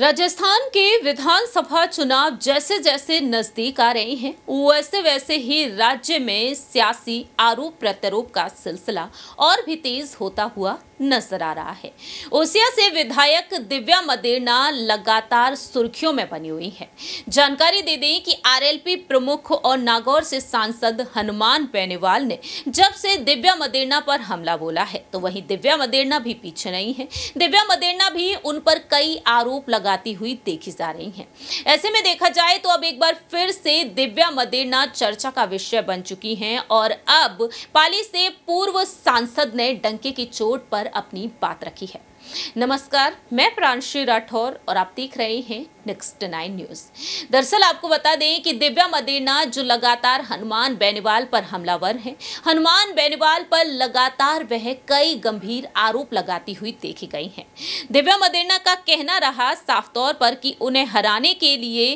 राजस्थान के विधानसभा चुनाव जैसे जैसे नजदीक आ रहे हैं वैसे वैसे ही राज्य में सियासी आरोप प्रत्यारोप का सिलसिला और भी तेज होता हुआ नजर आ रहा है ओसिया से विधायक दिव्या मदेना लगातार सुर्खियों में बनी हुई है जानकारी दे दें कि आरएलपी प्रमुख और नागौर से सांसद हनुमान बेनीवाल ने जब से दिव्या मदेना पर हमला बोला है तो वहीं दिव्या मदेना भी पीछे नहीं है दिव्या मदेना भी उन पर कई आरोप लगाती हुई देखी जा रही है ऐसे में देखा जाए तो अब एक बार फिर से दिव्या मदेना चर्चा का विषय बन चुकी है और अब पाली से पूर्व सांसद ने डंके की चोट पर अपनी बात रखी है नमस्कार मैं प्रांशी राठौर और आप देख रहे हैं नेक्स्ट नाइन न्यूज दरअसल आपको बता दें कि दिव्या मदेना जो लगातार हनुमान बेनीवाल पर हमलावर हैं हनुमान बेनीवाल पर लगातार वह कई गंभीर आरोप लगाती हुई देखी गई हैं दिव्या मदेना का कहना रहा साफ तौर पर कि उन्हें हराने के लिए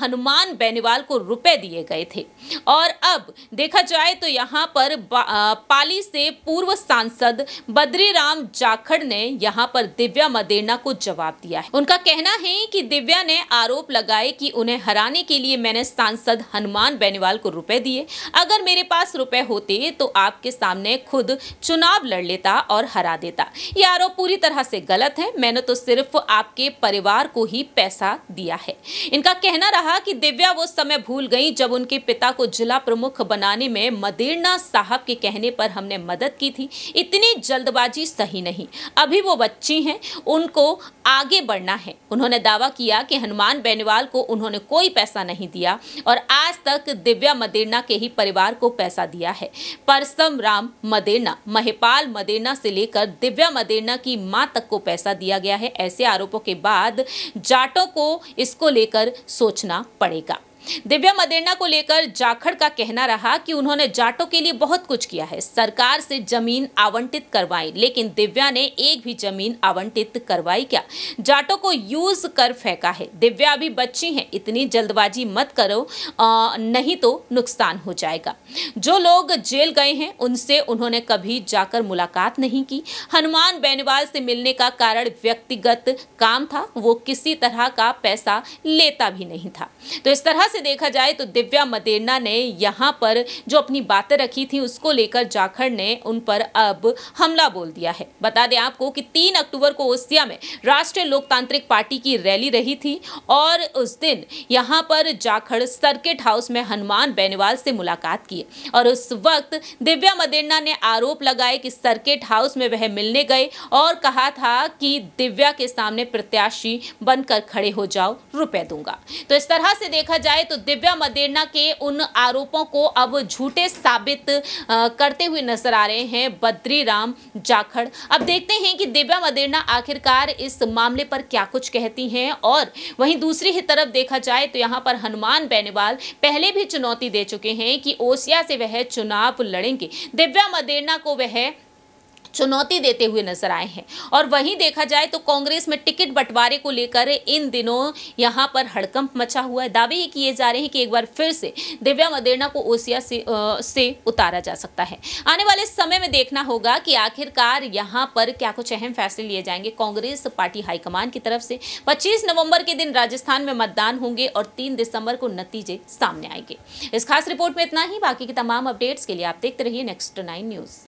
हनुमान बेनीवाल को रुपए दिए गए थे और अब देखा जाए तो यहाँ पर पाली से पूर्व सांसद बद्री जाखड़ ने यहाँ यहां पर दिव्या मदेना को जवाब दिया है उनका कहना है कि दिव्या ने आरोप लगाए कि उन्हें हराने के लिए मैंने सांसद हनुमान बेनीवाल को रुपए दिए अगर मेरे पास रुपए होते तो आपके सामने खुद चुनाव लड़ लेता और हरा देता ये आरोप पूरी तरह से गलत है मैंने तो सिर्फ आपके परिवार को ही पैसा दिया है इनका कहना रहा कि दिव्या वो समय भूल गई जब उनके पिता को जिला प्रमुख बनाने में मदेरना साहब के कहने पर हमने मदद की थी इतनी जल्दबाजी सही नहीं अभी वो बच्चे हैं उनको आगे बढ़ना है उन्होंने दावा किया कि हनुमान बेनीवाल को उन्होंने कोई पैसा नहीं दिया और आज तक दिव्या मदेरना के ही परिवार को पैसा दिया है परसम राम मदेरना महेपाल मदेरना से लेकर दिव्या मदेरना की मां तक को पैसा दिया गया है ऐसे आरोपों के बाद जाटों को इसको लेकर सोचना पड़ेगा दिव्या मदेना को लेकर जाखड़ का कहना रहा कि उन्होंने जाटों के लिए बहुत कुछ किया है सरकार से जमीन आवंटित करवाई लेकिन दिव्या ने एक भी जमीन आवंटित करवाई क्या जाटों को यूज कर फेंका है दिव्या अभी बच्ची है इतनी जल्दबाजी मत करो आ, नहीं तो नुकसान हो जाएगा जो लोग जेल गए हैं उनसे उन्होंने कभी जाकर मुलाकात नहीं की हनुमान बेनीवाल से मिलने का कारण व्यक्तिगत काम था वो किसी तरह का पैसा लेता भी नहीं था तो इस तरह से से देखा जाए तो दिव्या मदेना ने यहाँ पर जो अपनी बातें रखी थी उसको लेकर जाखड़ ने उन पर अब हमला बोल दिया है बता दें आपको कि तीन अक्टूबर को ओसिया में राष्ट्रीय लोकतांत्रिक पार्टी की रैली रही थी और उस दिन यहाँ पर जाखड़ सर्किट हाउस में हनुमान बेनीवाल से मुलाकात की और उस वक्त दिव्या मदेना ने आरोप लगाए कि सर्किट हाउस में वह मिलने गए और कहा था कि दिव्या के सामने प्रत्याशी बनकर खड़े हो जाओ रुपए दूंगा तो इस तरह से देखा जाए तो दिव्या मदेरना के उन आरोपों को अब झूठे साबित करते हुए नजर आ रहे हैं बद्री राम जाखड़ अब देखते हैं कि दिव्या मदेरना आखिरकार इस मामले पर क्या कुछ कहती हैं और वहीं दूसरी ही तरफ देखा जाए तो यहां पर हनुमान बेनीवाल पहले भी चुनौती दे चुके हैं कि ओसिया से वह चुनाव लड़ेंगे दिव्या मदेरना को वह चुनौती देते हुए नजर आए हैं और वहीं देखा जाए तो कांग्रेस में टिकट बंटवारे को लेकर इन दिनों यहां पर हड़कंप मचा हुआ है दावे ये किए जा रहे हैं कि एक बार फिर से दिव्या मदेरना को ओसिया से, से उतारा जा सकता है आने वाले समय में देखना होगा कि आखिरकार यहां पर क्या कुछ अहम फैसले लिए जाएंगे कांग्रेस पार्टी हाईकमान की तरफ से पच्चीस नवम्बर के दिन राजस्थान में मतदान होंगे और तीन दिसंबर को नतीजे सामने आएंगे इस खास रिपोर्ट में इतना ही बाकी के तमाम अपडेट्स के लिए आप देखते रहिए नेक्स्ट नाइन न्यूज़